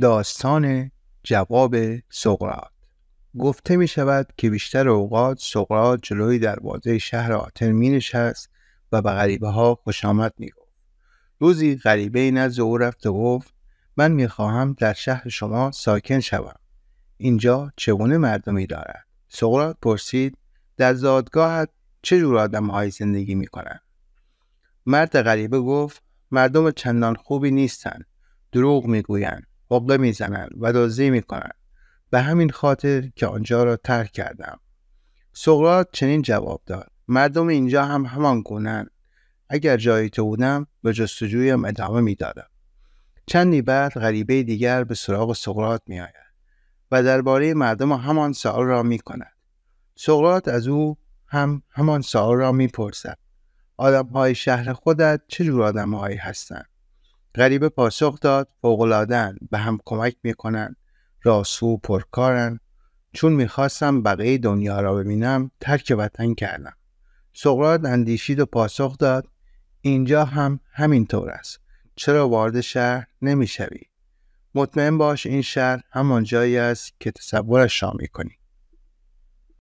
داستان جواب سقرات گفته می شود که بیشتر اوقات سقراط جلوی دروازه شهر آتن می نشست و به غریبه ها خوش آمد می گفت. روزی غریبه نزد او رفت و گفت من می خواهم در شهر شما ساکن شوم. اینجا چگونه مردمی دارد؟ سقراط پرسید در زادگاهت چه جور آدمهایی زندگی می کنند؟ مرد غریبه گفت مردم چندان خوبی نیستند دروغ گویند حقه میزنند و دزدی میکنند به همین خاطر که آنجا را ترک کردم سقرات چنین جواب داد مردم اینجا هم همان کنن اگر جای تو بودم به جستجویم ادامه میدادم چندی بعد غریبه دیگر به سراغ سقراط میآید و درباره مردم همان سوال را می کند. از او هم همان سؤال را میپرسد. آدمهای آدم شهر خودت چه جور آدم هستند؟ غریبه پاسخ داد فوقلادن به هم کمک میکنن راسو پرکارن چون میخواستم بقیه دنیا را ببینم ترک وطن کردم سقراط اندیشید و پاسخ داد اینجا هم همینطور است چرا وارد شهر نمیشوی مطمئن باش این شهر همان جایی است که تصورش را میکنی